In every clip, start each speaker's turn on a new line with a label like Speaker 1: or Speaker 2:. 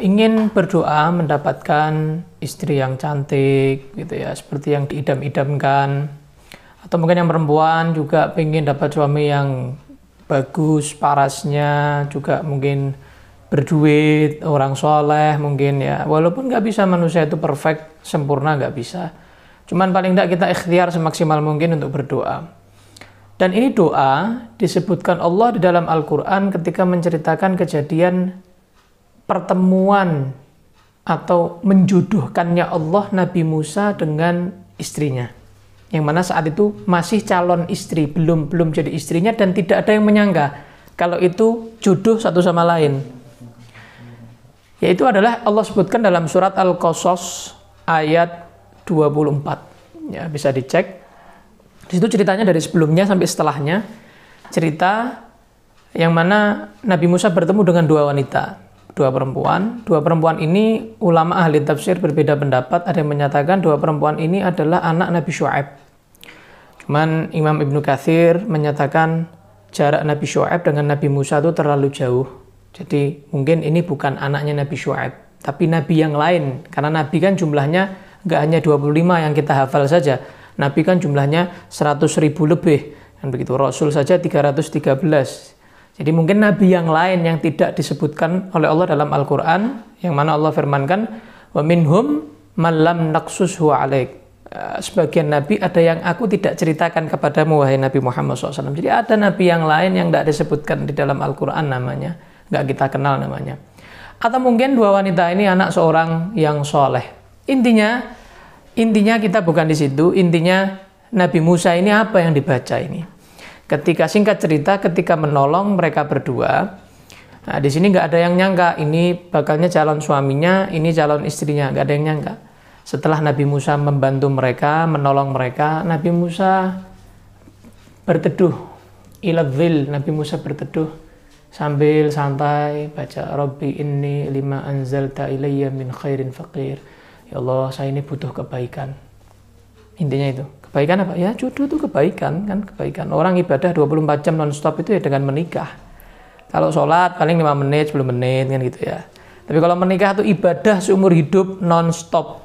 Speaker 1: ingin berdoa mendapatkan istri yang cantik gitu ya seperti yang diidam-idamkan atau mungkin yang perempuan juga ingin dapat suami yang bagus parasnya juga mungkin berduit orang soleh mungkin ya walaupun nggak bisa manusia itu perfect sempurna nggak bisa cuman paling tidak kita ikhtiar semaksimal mungkin untuk berdoa dan ini doa disebutkan Allah di dalam Al-Quran ketika menceritakan kejadian pertemuan atau menjodohkannya Allah Nabi Musa dengan istrinya. Yang mana saat itu masih calon istri, belum belum jadi istrinya dan tidak ada yang menyangka kalau itu jodoh satu sama lain. Yaitu adalah Allah sebutkan dalam surat Al-Qasas ayat 24. Ya, bisa dicek. Di situ ceritanya dari sebelumnya sampai setelahnya cerita yang mana Nabi Musa bertemu dengan dua wanita dua perempuan. Dua perempuan ini ulama ahli tafsir berbeda pendapat. Ada yang menyatakan dua perempuan ini adalah anak Nabi Shu'aib. Cuman Imam Ibnu Kathir menyatakan jarak Nabi Shu'aib dengan Nabi Musa itu terlalu jauh. Jadi mungkin ini bukan anaknya Nabi Shu'aib, tapi Nabi yang lain. Karena Nabi kan jumlahnya nggak hanya 25 yang kita hafal saja. Nabi kan jumlahnya 100 ribu lebih. dan begitu, Rasul saja 313 jadi mungkin nabi yang lain yang tidak disebutkan oleh Allah dalam Al-Qur'an yang mana Allah firmankan wa minhum malam naqsusu alaik. Eh, sebagian nabi ada yang aku tidak ceritakan kepadamu wahai Nabi Muhammad SAW. Jadi ada nabi yang lain yang tidak disebutkan di dalam Al-Qur'an namanya, nggak kita kenal namanya. Atau mungkin dua wanita ini anak seorang yang soleh. Intinya intinya kita bukan di situ, intinya Nabi Musa ini apa yang dibaca ini? Ketika singkat cerita, ketika menolong mereka berdua, nah, di sini nggak ada yang nyangka ini bakalnya calon suaminya, ini calon istrinya, nggak ada yang nyangka. Setelah Nabi Musa membantu mereka, menolong mereka, Nabi Musa berteduh, ilavil Nabi Musa berteduh sambil santai baca Robbi ini lima anzalta ilayya min khairin fakir. Ya Allah, saya ini butuh kebaikan intinya itu kebaikan apa ya jodoh itu kebaikan kan kebaikan orang ibadah 24 jam nonstop itu ya dengan menikah kalau sholat paling 5 menit 10 menit kan gitu ya tapi kalau menikah itu ibadah seumur hidup nonstop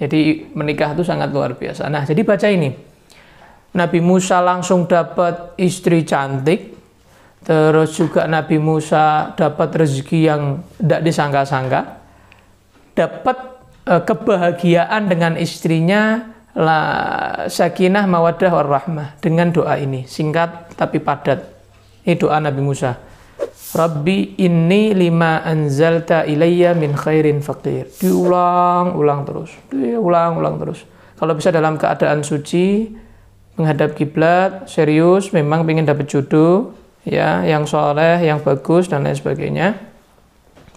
Speaker 1: jadi menikah itu sangat luar biasa nah jadi baca ini Nabi Musa langsung dapat istri cantik terus juga Nabi Musa dapat rezeki yang tidak disangka-sangka dapat eh, kebahagiaan dengan istrinya la sakinah mawaddah warahmah dengan doa ini singkat tapi padat ini doa Nabi Musa Rabbi inni lima anzalta ilayya min khairin faqir diulang-ulang terus diulang-ulang terus kalau bisa dalam keadaan suci menghadap kiblat serius memang ingin dapat jodoh ya yang soleh yang bagus dan lain sebagainya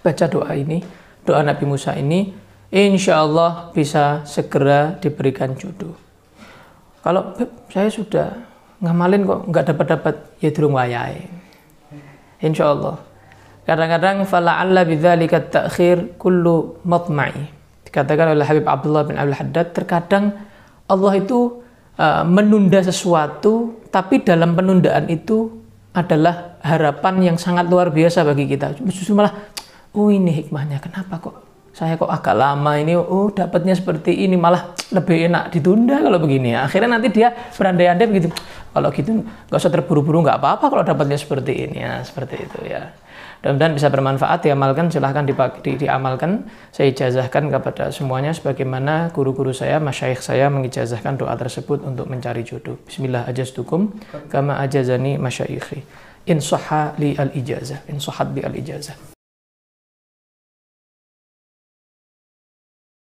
Speaker 1: baca doa ini doa Nabi Musa ini insya Allah bisa segera diberikan jodoh. Kalau saya sudah ngamalin kok nggak dapat dapat ya durung wayai. Insya Allah. Kadang-kadang Allah bidzalika ta'khir kullu matma'i. Dikatakan oleh Habib Abdullah bin Abdul Haddad, terkadang Allah itu e, menunda sesuatu, tapi dalam penundaan itu adalah harapan yang sangat luar biasa bagi kita. Justru malah, oh ini hikmahnya, kenapa kok saya kok agak lama ini oh dapatnya seperti ini malah lebih enak ditunda kalau begini ya. akhirnya nanti dia berandai-andai begitu kalau gitu nggak usah terburu-buru nggak apa-apa kalau dapatnya seperti ini ya seperti itu ya mudah-mudahan bisa bermanfaat diamalkan silahkan dipak, di, diamalkan saya ijazahkan kepada semuanya sebagaimana guru-guru saya masyayikh saya mengijazahkan doa tersebut untuk mencari jodoh bismillah ajaztukum kama ajazani masyayikhi in li al ijazah in li al ijazah